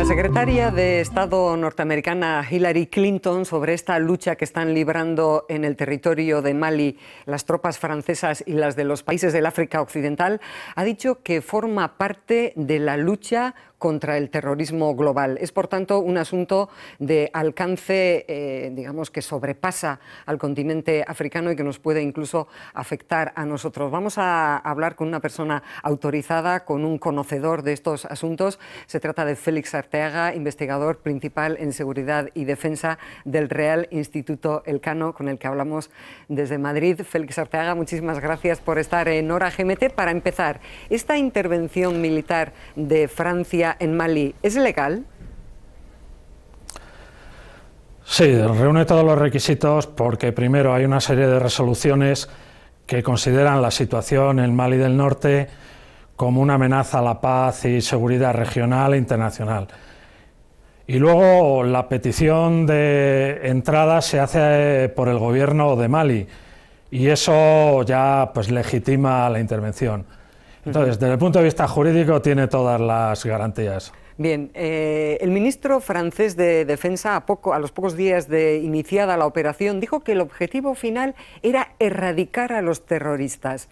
La secretaria de Estado norteamericana Hillary Clinton sobre esta lucha que están librando en el territorio de Mali las tropas francesas y las de los países del África Occidental ha dicho que forma parte de la lucha contra el terrorismo global. Es, por tanto, un asunto de alcance, eh, digamos, que sobrepasa al continente africano y que nos puede incluso afectar a nosotros. Vamos a hablar con una persona autorizada, con un conocedor de estos asuntos. Se trata de Félix Arteaga, investigador principal en seguridad y defensa del Real Instituto Elcano, con el que hablamos desde Madrid. Félix Arteaga, muchísimas gracias por estar en Hora GMT. Para empezar, esta intervención militar de Francia en Mali es legal? Sí, reúne todos los requisitos porque primero hay una serie de resoluciones que consideran la situación en Mali del Norte como una amenaza a la paz y seguridad regional e internacional. Y luego la petición de entrada se hace eh, por el gobierno de Mali y eso ya pues legitima la intervención. Entonces, desde el punto de vista jurídico, tiene todas las garantías. Bien, eh, el ministro francés de Defensa, a, poco, a los pocos días de iniciada la operación, dijo que el objetivo final era erradicar a los terroristas.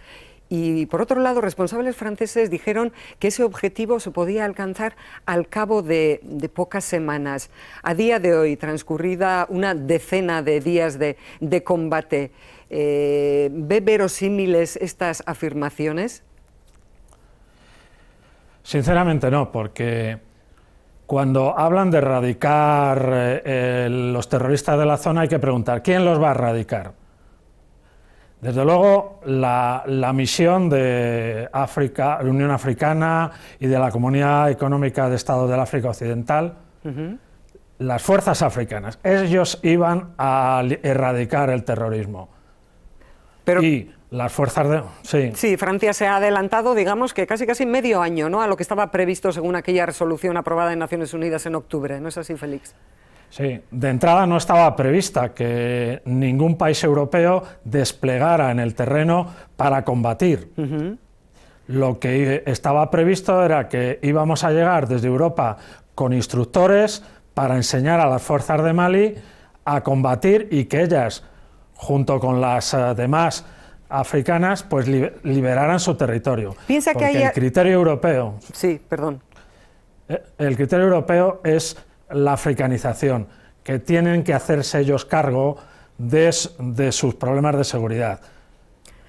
Y por otro lado, responsables franceses dijeron que ese objetivo se podía alcanzar al cabo de, pocas semanas. A día de hoy, transcurrida una decena de días de, combate, eh, ¿ve verosímiles estas afirmaciones? Sinceramente no, porque cuando hablan de erradicar eh, los terroristas de la zona hay que preguntar, ¿quién los va a erradicar? Desde luego, la, misión de la Unión Africana y de la Comunidad Económica de Estados del África Occidental, las fuerzas africanas, ellos iban a erradicar el terrorismo las fuerzas de... Sí. Francia se ha adelantado, digamos, que casi casi medio año ¿no? a lo que estaba previsto según aquella resolución aprobada en Naciones Unidas en octubre. ¿No es así, Félix? Sí, de entrada no estaba prevista que ningún país europeo desplegara en el terreno para combatir. Lo que estaba previsto era que íbamos a llegar desde Europa con instructores para enseñar a las fuerzas de Mali a combatir y que ellas junto con las eh, demás africanas, pues liberarán su territorio. Piensa que el criterio europeo. Sí, perdón. Eh, el criterio europeo es la africanización, que tienen que hacerse ellos cargo de sus problemas de seguridad.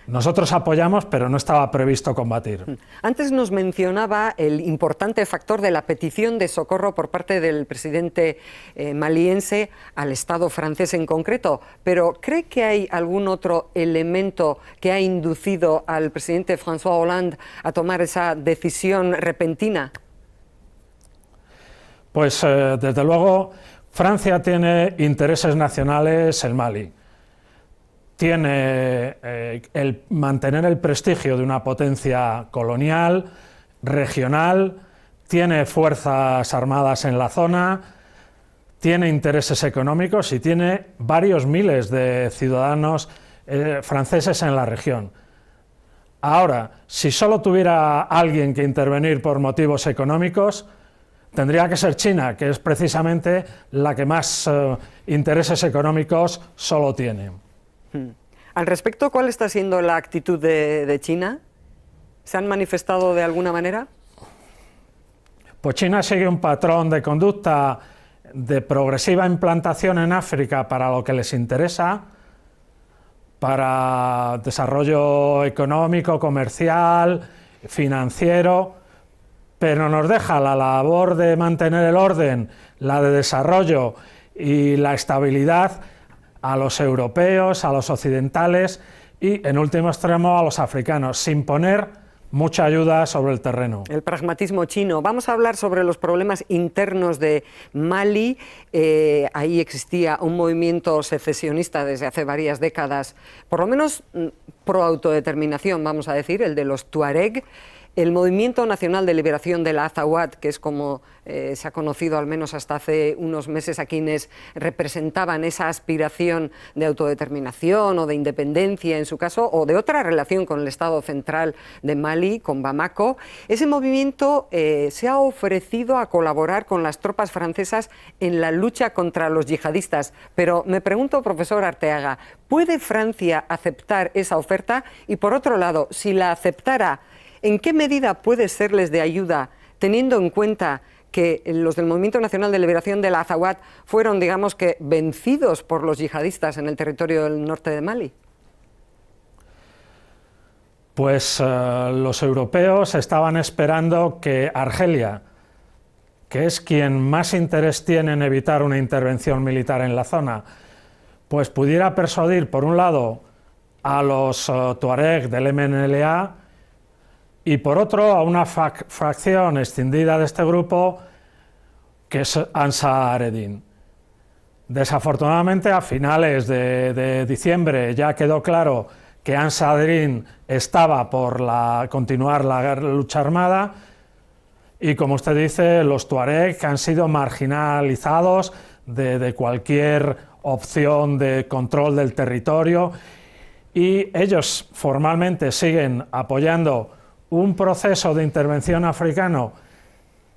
Nosotros apoyamos, pero no estaba previsto combatir. Mm. Antes nos mencionaba el importante factor de la petición de socorro por parte del presidente eh, maliense al Estado francés en concreto, pero ¿cree que hay algún otro elemento que ha inducido al presidente François Hollande a tomar esa decisión repentina? Pues eh, desde luego Francia tiene intereses nacionales en Mali tiene eh, el mantener el prestigio de una potencia colonial, regional, tiene fuerzas armadas en la zona, tiene intereses económicos y tiene varios miles de ciudadanos eh, franceses en la región. Ahora, si solo tuviera alguien que intervenir por motivos económicos, tendría que ser China, que es precisamente la que más eh, intereses económicos solo tiene. Hmm. Al respecto, ¿cuál está siendo la actitud de, China? ¿Se han manifestado de alguna manera? Pues China sigue un patrón de conducta de progresiva implantación en África para lo que les interesa, para desarrollo económico, comercial, financiero, pero nos deja la labor de mantener el orden, la de desarrollo y la estabilidad a los europeos, a los occidentales y, en último extremo, a los africanos, sin poner mucha ayuda sobre el terreno. El pragmatismo chino. Vamos a hablar sobre los problemas internos de Mali. Eh, ahí existía un movimiento secesionista desde hace varias décadas, por lo menos mm, pro autodeterminación, vamos a decir, el de los Tuareg. El Movimiento Nacional de Liberación de la Azawad, que es como eh, se ha conocido al menos hasta hace unos meses a quienes representaban esa aspiración de autodeterminación o de independencia en su caso, o de otra relación con el Estado central de Mali, con Bamako, ese movimiento eh, se ha ofrecido a colaborar con las tropas francesas en la lucha contra los yihadistas. Pero me pregunto, profesor Arteaga, ¿puede Francia aceptar esa oferta? Y por otro lado, si la aceptara, ¿en qué medida puede serles de ayuda teniendo en cuenta que los del Movimiento Nacional de Liberación de la Azawad fueron, digamos que, vencidos por los yihadistas en el territorio del norte de Mali? Pues eh, los europeos estaban esperando que Argelia, que es quien más interés tiene en evitar una intervención militar en la zona, pues pudiera persuadir, por un lado, a los eh, tuareg del MNLA y por otro a una fracción extendida de este grupo que es Ansar Aredin. Desafortunadamente, a finales de, diciembre ya quedó claro que Ansar Aredin estaba por la, continuar la lucha armada y, como usted dice, los Tuareg han sido marginalizados de cualquier opción de control del territorio y ellos formalmente siguen apoyando un proceso de intervención africano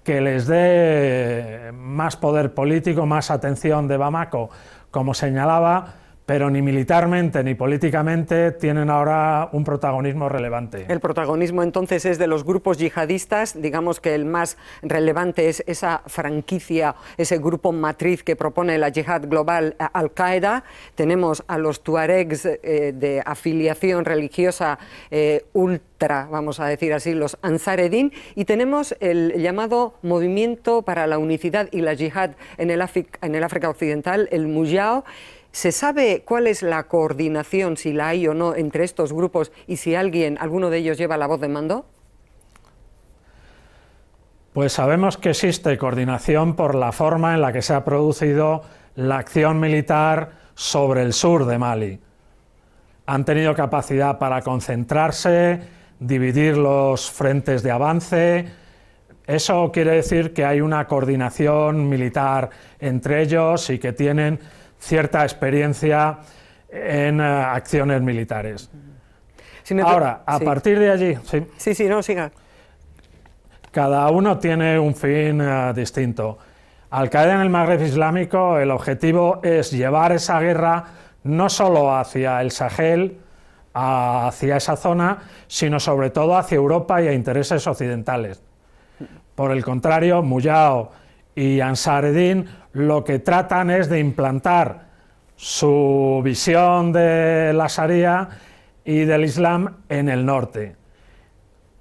que les dé más poder político, más atención de Bamako, como señalaba, pero ni militarmente ni políticamente tienen ahora un protagonismo relevante. El protagonismo entonces es de los grupos yihadistas, digamos que el más relevante es esa franquicia, ese grupo matriz que propone la yihad global eh, Al-Qaeda. Tenemos a los tuaregs eh, de afiliación religiosa eh, ultra, vamos a decir así, los ansaredín... y tenemos el llamado Movimiento para la Unicidad y la Yihad en el, África, en el África Occidental, el MUJAO... ¿Se sabe cuál es la coordinación, si la hay o no, entre estos grupos y si alguien, alguno de ellos lleva la voz de mando? Pues sabemos que existe coordinación por la forma en la que se ha producido la acción militar sobre el sur de Mali. Han tenido capacidad para concentrarse, dividir los frentes de avance. Eso quiere decir que hay una coordinación militar entre ellos y que tienen cierta experiencia en eh, acciones militares. Mm. Ahora, a partir de allí... Sí, sí, no, siga. Cada uno tiene un fin eh, distinto. Al caer en el Magreb Islámico, el objetivo es llevar esa guerra no solo hacia el Sahel, hacia esa zona, sino sobre todo hacia Europa y a intereses occidentales. Mm. Por el contrario, Muyao y Ansar lo que tratan es de implantar su visión de la Sharia y del Islam en el norte.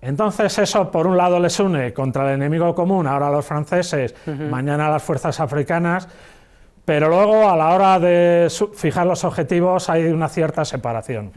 Entonces eso, por un lado, les une contra el enemigo común, ahora los franceses, mañana las fuerzas africanas, pero luego a la hora de fijar los objetivos hay una cierta separación.